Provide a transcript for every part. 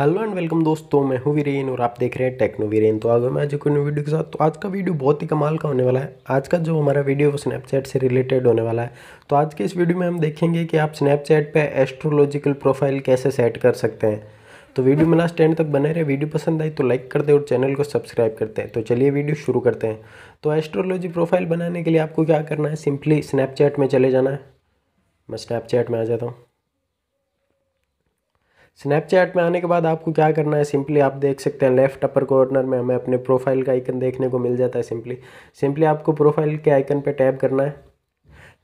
hello and welcome दोस्तों मैं हूं वीरेन और आप देख रहे हैं टेक्नो वीरेन तो आगे मैं आज एक न्यू वीडियो के साथ तो आज का वीडियो बहुत ही कमाल का होने वाला है आज का जो हमारा वीडियो वो स्नैपचैट से रिलेटेड होने वाला है तो आज के इस वीडियो में हम देखेंगे कि आप स्नैपचैट पे एस्ट्रोलॉजिकल प्रोफाइल कैसे सेट कर सकते हैं तो वीडियो में लास्ट एंड तक बने रहे वीडियो पसंद आई तो लाइक कर दे और चैनल को सब्सक्राइब करते हैं तो चलिए वीडियो शुरू करते हैं तो एस्ट्रोलॉजी प्रोफाइल बनाने के लिए आपको क्या करना है सिंपली स्नैपचैट में चले जाना है मैं स्नैपचैट में आ जाता हूँ स्नैपचैट में आने के बाद आपको क्या करना है सिंपली आप देख सकते हैं लेफ्ट अपर कॉर्नर में हमें अपने प्रोफाइल का आइकन देखने को मिल जाता है सिंपली सिंपली आपको प्रोफाइल के आइकन पर टैप करना है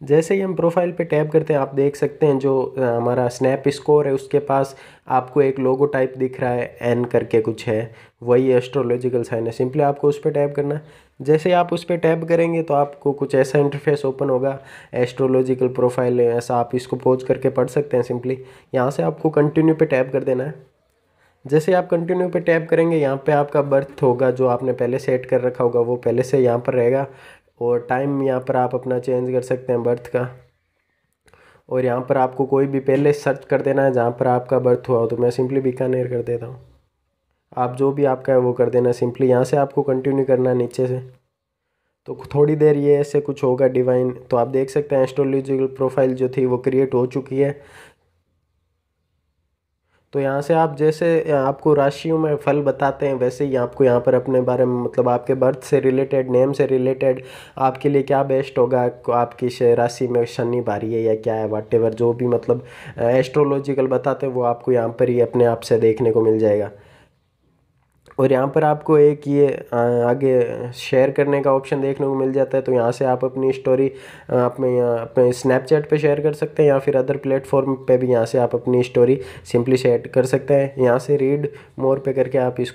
जैसे ही हम प्रोफाइल पे टैप करते हैं आप देख सकते हैं जो हमारा स्नैप स्कोर है उसके पास आपको एक लोगो टाइप दिख रहा है एन करके कुछ है वही एस्ट्रोलॉजिकल साइन है सिंपली आपको उस पर टैप करना जैसे आप उस पर टैप करेंगे तो आपको कुछ ऐसा इंटरफेस ओपन होगा एस्ट्रोलॉजिकल प्रोफाइल ऐसा आप इसको पोज करके पढ़ सकते हैं सिंपली यहाँ से आपको कंटिन्यू पे टैप कर देना है जैसे आप कंटिन्यू पे टैप करेंगे यहाँ पे आपका बर्थ होगा जो आपने पहले सेट कर रखा होगा वो पहले से यहाँ पर रहेगा और टाइम यहाँ पर आप अपना चेंज कर सकते हैं बर्थ का और यहाँ पर आपको कोई भी पहले सर्च कर देना है जहाँ पर आपका बर्थ हुआ हो तो मैं सिंपली बीकानेर कर देता हूँ आप जो भी आपका है वो कर देना सिंपली यहाँ से आपको कंटिन्यू करना है नीचे से तो थोड़ी देर ये ऐसे कुछ होगा डिवाइन तो आप देख सकते हैं एस्ट्रोलॉजिकल प्रोफाइल जो थी वो क्रिएट हो चुकी है तो यहाँ से आप जैसे आपको राशियों में फल बताते हैं वैसे ही आपको यहाँ पर अपने बारे में मतलब आपके बर्थ से रिलेटेड नेम से रिलेटेड आपके लिए क्या बेस्ट होगा आपकी राशि में शनि भारी है या क्या है वाट जो भी मतलब एस्ट्रोलॉजिकल बताते हैं वो आपको यहाँ पर ही अपने आप से देखने को मिल जाएगा और यहाँ पर आपको एक ये आगे शेयर करने का ऑप्शन देखने को मिल जाता है तो यहाँ से आप अपनी स्टोरी आप में यहाँ अपने स्नैपचैट पे शेयर कर सकते हैं या फिर अदर प्लेटफॉर्म पे भी यहाँ से आप अपनी स्टोरी सिंपली शेयर कर सकते हैं यहाँ से रीड मोर पे करके आप इसको